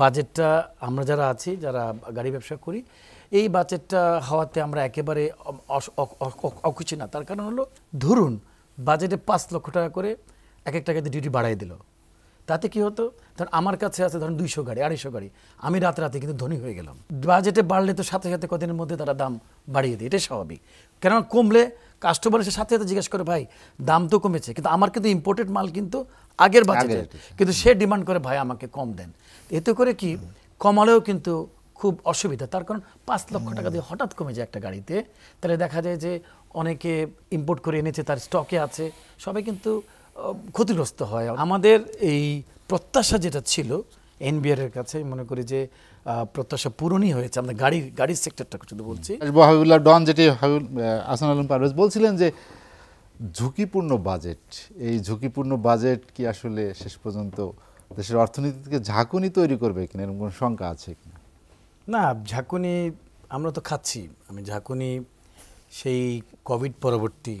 বাজেটটা আমরা যারা আছি যারা গাড়ি ব্যবসা করি এই বাজেটটা হওয়াতে আমরা একেবারে অকুচি না তার কারণ হলো ধরুন বাজেটে পাঁচ লক্ষ টাকা করে এক এক টাকাতে ডিউটি বাড়াই দিল তাতে কি হতো ধরুন আমার কাছে আছে ধরুন দুইশো গাড়ি আড়াইশো গাড়ি আমি রাত রাতে কিন্তু ধনী হয়ে গেলাম বাজেটে বাড়লে তো সাথে সাথে কদিনের মধ্যে তারা দাম বাড়িয়ে দিই এটাই স্বাভাবিক কেননা কমলে কাস্টমার এসে সাথে সাথে জিজ্ঞেস করে ভাই দাম তো কমেছে কিন্তু আমার কিন্তু ইম্পোর্টেড মাল কিন্তু আগের বাজেটে হ্যাঁ। কিন্তু সে ডিমান্ড করে ভাই আমাকে কম দেন এতে করে কি কমালেও কিন্তু খুব অসুবিধা তার কারণ পাঁচ লক্ষ টাকা দিয়ে হঠাৎ কমে যায় একটা গাড়িতে তাহলে দেখা যায় যে অনেকে ইম্পোর্ট করে এনেছে তার স্টকে আছে সবাই কিন্তু ক্ষতিগ্রস্ত হয় আমাদের এই প্রত্যাশা যেটা ছিল এর কাছে মনে করি যে প্রত্যাশা পূরণই হয়েছে আমরা গাড়ির গাড়ির সেক্টরটা শুধু বলছি হাবিবুল্লাহ ডন যেটি হাবিবুল আসান আলম পারভেজ বলছিলেন যে ঝুঁকিপূর্ণ বাজেট এই ঝুঁকিপূর্ণ বাজেট কি আসলে শেষ পর্যন্ত দেশের অর্থনীতিকে ঝাঁকুনি তৈরি করবে কিনা এরকম কোনো শঙ্কা আছে কিনা না ঝাঁকুনি আমরা তো খাচ্ছি আমি ঝাঁকুনি সেই কোভিড পরবর্তী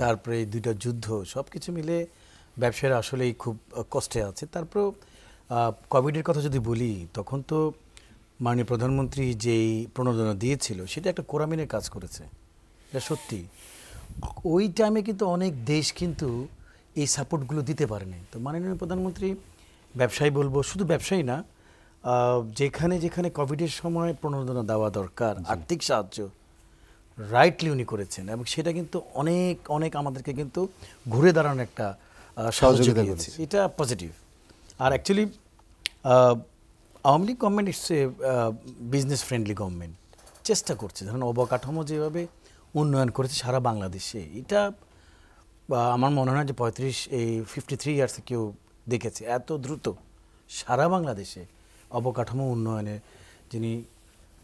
তারপরে দুইটা যুদ্ধ সব কিছু মিলে ব্যবসায়ীরা আসলেই খুব কষ্টে আছে তারপরেও কোভিডের কথা যদি বলি তখন তো মাননীয় প্রধানমন্ত্রী যেই প্রণোদনা দিয়েছিল সেটা একটা কোরামিনের কাজ করেছে এটা সত্যি ওই টাইমে কিন্তু অনেক দেশ কিন্তু এই সাপোর্টগুলো দিতে পারেনি তো মাননীয় প্রধানমন্ত্রী ব্যবসায়ী বলবো শুধু ব্যবসায়ী না যেখানে যেখানে কোভিডের সময় প্রণোদনা দেওয়া দরকার আর্থিক সাহায্য রাইটলি উনি করেছেন এবং সেটা কিন্তু অনেক অনেক আমাদেরকে কিন্তু ঘুরে দাঁড়ানোর একটা সহযোগিতা করেছে এটা পজিটিভ আর actually Awami League government it's a business friendly government চেষ্টা করছে ধরুন অবকাঠামো যেভাবে উন্নয়ন করেছে সারা বাংলাদেশে এটা আমার মনে হয় যে পঁয়ত্রিশ এই ফিফটি থ্রি ইয়ার্সে কেউ দেখেছে এত দ্রুত সারা বাংলাদেশে অবকাঠামো উন্নয়নে যিনি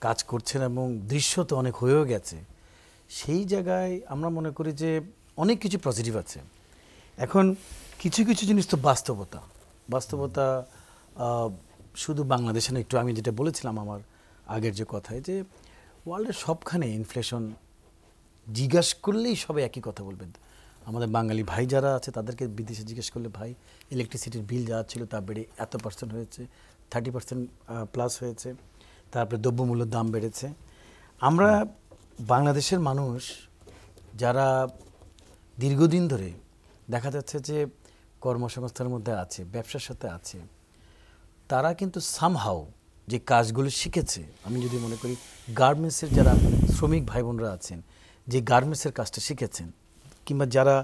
কাজ করছেন এবং দৃশ্য তো অনেক হয়েও গেছে সেই জায়গায় আমরা মনে করি যে অনেক কিছু পজিটিভ আছে এখন কিছু কিছু জিনিস তো বাস্তবতা বাস্তবতা শুধু বাংলাদেশে না একটু আমি যেটা বলেছিলাম আমার আগের যে কথায় যে ওয়ার্ল্ডের সবখানে ইনফ্লেশন জিজ্ঞাসা করলেই সবাই একই কথা বলবেন আমাদের বাঙালি ভাই যারা আছে তাদেরকে বিদেশে জিজ্ঞেস করলে ভাই ইলেকট্রিসিটির বিল যা ছিল তা বেড়ে এত পার্সেন্ট হয়েছে থার্টি পার্সেন্ট প্লাস হয়েছে তারপরে দ্রব্যমূল্যের দাম বেড়েছে আমরা বাংলাদেশের মানুষ যারা দীর্ঘদিন ধরে দেখা যাচ্ছে যে কর্মসংস্থার মধ্যে আছে ব্যবসার সাথে আছে তারা কিন্তু সামহাও যে কাজগুলো শিখেছে আমি যদি মনে করি গার্মেন্টসের যারা শ্রমিক ভাই বোনরা আছেন যে গার্মেন্টসের কাজটা শিখেছেন কিংবা যারা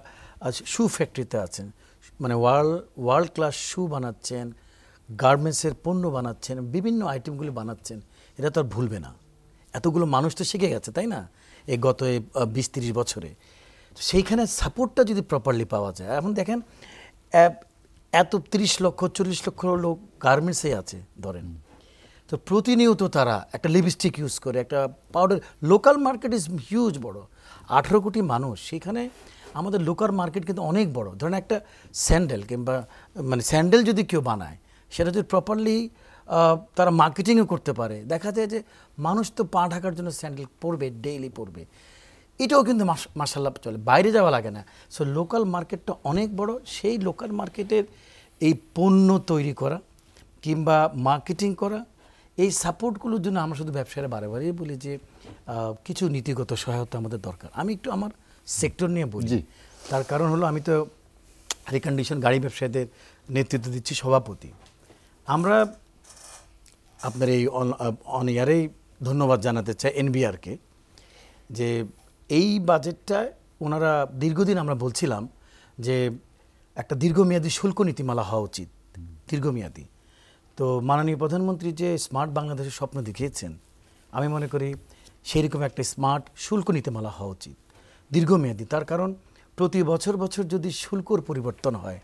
আজ শু ফ্যাক্টরিতে আছেন মানে ওয়ার্ল্ড ওয়ার্ল্ড ক্লাস শু বানাচ্ছেন গার্মেন্টসের পণ্য বানাচ্ছেন বিভিন্ন আইটেমগুলি বানাচ্ছেন এটা তো আর ভুলবে না এতগুলো মানুষ তো শিখে গেছে তাই না এই গত বিশ তিরিশ বছরে সেইখানে সাপোর্টটা যদি প্রপারলি পাওয়া যায় এখন দেখেন এত তিরিশ লক্ষ চল্লিশ লক্ষ লোক গার্মেন্টসে আছে ধরেন তো প্রতিনিয়ত তারা একটা লিপস্টিক ইউজ করে একটা powder local market is huge বড় আঠেরো কোটি মানুষ সেখানে আমাদের লোকাল মার্কেট কিন্তু অনেক বড় ধরেন একটা স্যান্ডেল কিংবা মানে স্যান্ডেল যদি কেউ বানায় সেটা যদি প্রপারলি তারা মার্কেটিংও করতে পারে দেখা যায় যে মানুষ তো পা ঢাকার জন্য স্যান্ডেল পরবে ডেইলি পরবে এটাও কিন্তু মার্শাল্লাহ চলে বাইরে যাওয়া লাগে না সো লোকাল মার্কেটটা অনেক বড় সেই লোকাল মার্কেটের এই পণ্য তৈরি করা কিংবা মার্কেটিং করা এই সাপোর্টগুলোর জন্য আমরা শুধু ব্যবসায়ীরা বারে বলি যে কিছু নীতিগত সহায়তা আমাদের দরকার আমি একটু আমার সেক্টর নিয়ে বলছি তার কারণ হলো আমি তো রিকন্ডিশন গাড়ি ব্যবসায়ীদের নেতৃত্ব দিচ্ছি সভাপতি আমরা আপনার এই অন ইয়ারেই ধন্যবাদ জানাতে চাই এনবিআরকে যে এই বাজেটটা ওনারা দীর্ঘদিন আমরা বলছিলাম যে একটা দীর্ঘমেয়াদী শুল্ক নীতিমালা হওয়া উচিত দীর্ঘমেয়াদী তো মাননীয় প্রধানমন্ত্রী যে স্মার্ট বাংলাদেশের স্বপ্ন দেখিয়েছেন আমি মনে করি সেরকম একটা স্মার্ট শুল্ক নীতিমালা হওয়া উচিত দীর্ঘমেয়াদী তার কারণ প্রতি বছর বছর যদি শুল্কর পরিবর্তন হয়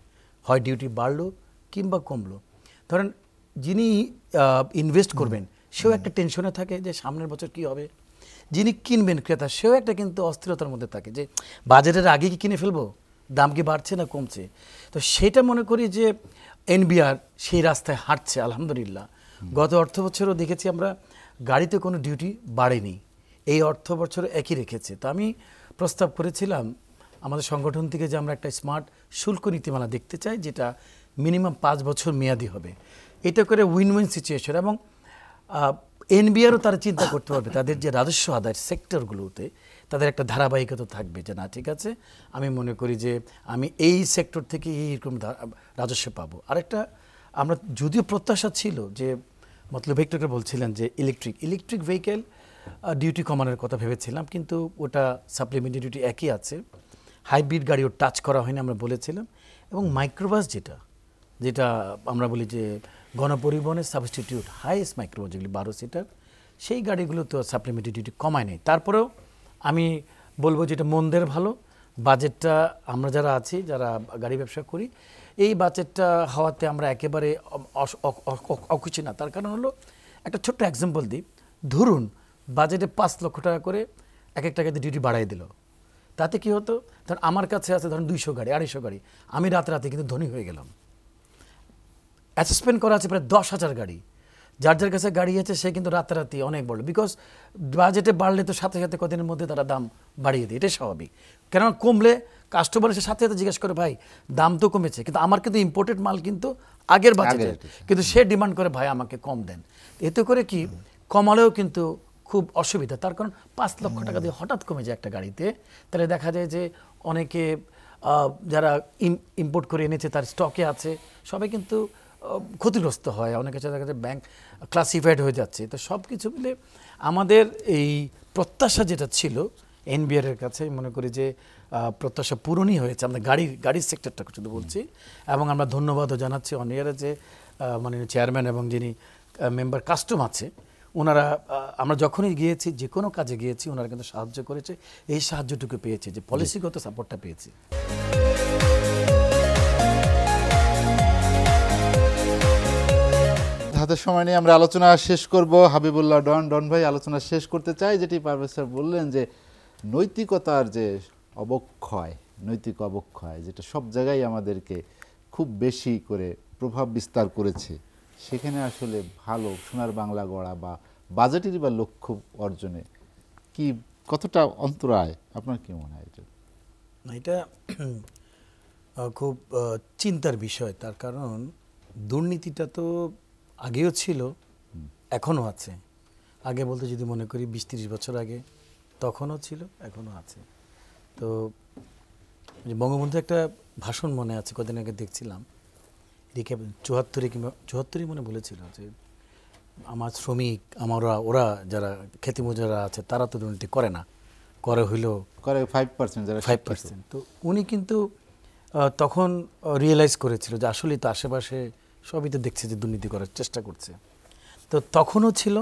হয় ডিউটি বাড়লো কিংবা কমলো ধরেন যিনি ইনভেস্ট করবেন সেও একটা টেনশনে থাকে যে সামনের বছর কি হবে যিনি কিনবেন ক্রেতা সেও একটা কিন্তু অস্থিরতার মধ্যে থাকে যে বাজারের আগে কি কিনে ফেলবো দাম কি বাড়ছে না কমছে তো সেটা মনে করি যে এনবিআর সেই রাস্তায় হাঁটছে আলহামদুলিল্লাহ গত অর্থ বছরও দেখেছি আমরা গাড়িতে কোনো ডিউটি বাড়েনি এই অর্থ বছর একই রেখেছে তা আমি প্রস্তাব করেছিলাম আমাদের সংগঠন থেকে যে আমরা একটা স্মার্ট শুল্ক নীতিমালা দেখতে চাই যেটা মিনিমাম পাঁচ বছর মেয়াদি হবে এটা করে উইন উইন সিচুয়েশন এবং এনবিআরও তারা চিন্তা করতে পারবে তাদের যে রাজস্ব আদায় সেক্টরগুলোতে তাদের একটা ধারাবাহিকতা থাকবে যে না ঠিক আছে আমি মনে করি যে আমি এই সেক্টর থেকে এইরকম রাজস্ব পাবো আরেকটা আমরা যদিও প্রত্যাশা ছিল যে মতলব ভেক্টরকে বলছিলেন যে ইলেকট্রিক ইলেকট্রিক ভেহিকেল ডিউটি কমানোর কথা ভেবেছিলাম কিন্তু ওটা সাপ্লিমেন্টারি ডিউটি একই আছে হাইব্রিড গাড়িও টাচ করা হয়নি আমরা বলেছিলাম এবং মাইক্রোবাস যেটা যেটা আমরা বলি যে গণপরিবহনের সাবস্টিটিউট হাইয়েস্ট মাইক্রোবাস যেগুলি বারো সিটার সেই গাড়িগুলো তো সাপ্লিমেন্টি ডিউটি কমায় নেই তারপরেও আমি বলবো যেটা মন্দের ভালো বাজেটটা আমরা যারা আছি যারা গাড়ি ব্যবসা করি এই বাজেটটা হওয়াতে আমরা একেবারে অকুচি না তার কারণ হলো একটা ছোট্ট এক্সাম্পল দিই ধরুন বাজেটে পাঁচ লক্ষ টাকা করে এক এক টাকাতে ডিউটি বাড়াই দিল তাতে কি হতো ধরুন আমার কাছে আছে ধরুন দুইশো গাড়ি আড়াইশো গাড়ি আমি রাতে রাতে কিন্তু ধনী হয়ে গেলাম অ্যাসেসমেন্ট করা আছে প্রায় দশ হাজার গাড়ি যার যার কাছে গাড়ি আছে সে কিন্তু রাতারাতি অনেক বড় বিকজ বাজেটে বাড়লে তো সাথে সাথে কদিনের মধ্যে তারা দাম বাড়িয়ে দেয় এটাই স্বাভাবিক কেননা কমলে কাস্টমার এসে সাথে সাথে জিজ্ঞেস করে ভাই দাম তো কমেছে কিন্তু আমার কিন্তু ইম্পোর্টেড মাল কিন্তু আগের বাজেটের কিন্তু সে ডিমান্ড করে ভাই আমাকে কম দেন এতে করে কি কমালেও কিন্তু খুব অসুবিধা তার কারণ পাঁচ লক্ষ টাকা দিয়ে হঠাৎ কমে যায় একটা গাড়িতে তাহলে দেখা যায় যে অনেকে যারা ইম্পোর্ট করে এনেছে তার স্টকে আছে সবাই কিন্তু ক্ষতিগ্রস্ত হয় অনেক সাথে দেখা যায় ব্যাংক ক্লাসিফাইড হয়ে যাচ্ছে তো সব কিছু মিলে আমাদের এই প্রত্যাশা যেটা ছিল এনবিআর এর কাছে মনে করি যে প্রত্যাশা পূরণই হয়েছে আমরা গাড়ি গাড়ির সেক্টরটা শুধু বলছি এবং আমরা ধন্যবাদও জানাচ্ছি অনিয়ারা যে মানে চেয়ারম্যান এবং যিনি মেম্বার কাস্টম আছে ওনারা আমরা যখনই গিয়েছি যে কোনো কাজে গিয়েছি ওনারা কিন্তু সাহায্য করেছে এই সাহায্যটুকু পেয়েছে যে পলিসিগত সাপোর্টটা পেয়েছে হাতে সময় নিয়ে আমরা আলোচনা শেষ করব হাবিবুল্লাহ ডন ডন ভাই আলোচনা শেষ করতে চাই যেটি প্রফেসর বললেন যে নৈতিকতার যে অবক্ষয় নৈতিক অবক্ষয় যেটা সব জায়গায় আমাদেরকে খুব বেশি করে প্রভাব বিস্তার করেছে সেখানে আসলে ভালো সোনার বাংলা গড়া বা বাজেটের বা লক্ষ্য অর্জনে কি কতটা অন্তরায় আপনার কি মনে হয় এটা এটা খুব চিন্তার বিষয় তার কারণ দুর্নীতিটা তো আগেও ছিল এখনও আছে আগে বলতে যদি মনে করি বিশ তিরিশ বছর আগে তখনও ছিল এখনও আছে তো বঙ্গবন্ধু একটা ভাষণ মনে আছে কদিন আগে দেখছিলাম রিক্যাপ চুয়াত্তরে কিংবা চুহাত্তরই মনে বলেছিল যে আমার শ্রমিক আমারা ওরা যারা খ্যাতিমজুরা আছে তারা তো দুর্নীতি করে না করে হইল করে ফাইভ পার্সেন্ট যারা ফাইভ পার্সেন্ট তো উনি কিন্তু তখন রিয়েলাইজ করেছিল যে আসলে তো আশেপাশে সবই তো দেখছে যে দুর্নীতি করার চেষ্টা করছে তো তখনও ছিল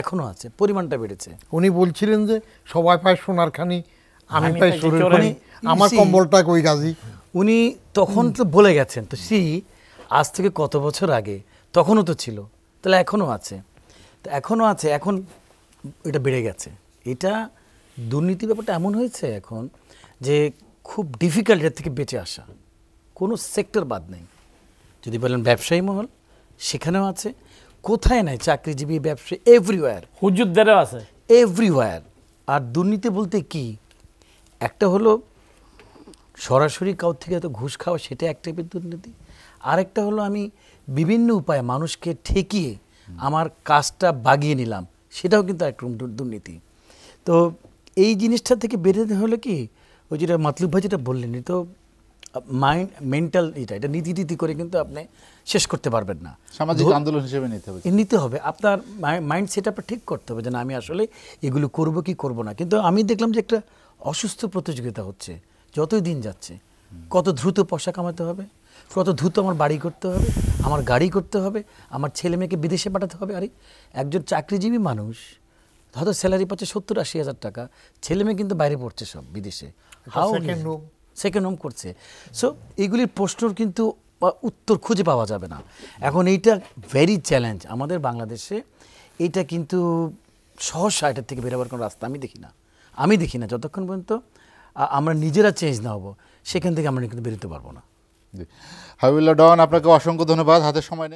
এখনও আছে পরিমাণটা বেড়েছে উনি বলছিলেন যে সবাই পায় সোনার খানি আমি পাই সোনার আমার কম্বলটা কই গাজি উনি তখন তো বলে গেছেন তো সেই আজ থেকে কত বছর আগে তখনও তো ছিল তাহলে এখনও আছে তো এখনও আছে এখন এটা বেড়ে গেছে এটা দুর্নীতি ব্যাপারটা এমন হয়েছে এখন যে খুব ডিফিকাল্ট এর থেকে বেঁচে আসা কোনো সেক্টর বাদ নেই যদি বলেন ব্যবসায়ী মহল সেখানেও আছে কোথায় নাই চাকরিজীবী ব্যবসায়ী এভরিওয়ার হুজুরদেরও আছে এভরিওয়ার আর দুর্নীতি বলতে কি একটা হলো সরাসরি কাউ থেকে এত ঘুষ খাওয়া সেটা এক টাইপের দুর্নীতি আরেকটা হলো আমি বিভিন্ন উপায়ে মানুষকে ঠেকিয়ে আমার কাজটা বাগিয়ে নিলাম সেটাও কিন্তু একরকম দুর্নীতি তো এই জিনিসটা থেকে বেরোতে হলো কি ওই যেটা মাতলুব ভাই যেটা বললেন তো মাইন্ড মেন্টাল এটা এটা নীতি নীতি করে কিন্তু আপনি শেষ করতে পারবেন না সামাজিক আন্দোলন হিসেবে নিতে হবে নিতে হবে আপনার মাইন্ড সেট ঠিক করতে হবে যে না আমি আসলে এগুলো করব কি করব না কিন্তু আমি দেখলাম যে একটা অসুস্থ প্রতিযোগিতা হচ্ছে যতই দিন যাচ্ছে কত দ্রুত পয়সা কামাতে হবে কত দ্রুত আমার বাড়ি করতে হবে আমার গাড়ি করতে হবে আমার ছেলে মেয়েকে বিদেশে পাঠাতে হবে আরে একজন চাকরিজীবী মানুষ হয়তো স্যালারি পাচ্ছে সত্তর আশি হাজার টাকা ছেলে মেয়ে কিন্তু বাইরে পড়ছে সব বিদেশে হাউ সেকেন্ড হোম করছে সো এইগুলির প্রশ্নর কিন্তু উত্তর খুঁজে পাওয়া যাবে না এখন এইটা ভেরি চ্যালেঞ্জ আমাদের বাংলাদেশে এইটা কিন্তু সহসা এটার থেকে বেরোবার কোনো রাস্তা আমি দেখি না আমি দেখি না যতক্ষণ পর্যন্ত আমরা নিজেরা চেঞ্জ না হবো সেখান থেকে আমরা কিন্তু বেরোতে পারবো না হাবিবুল্লাহ ডন আপনাকে অসংখ্য ধন্যবাদ হাতে সময় নেই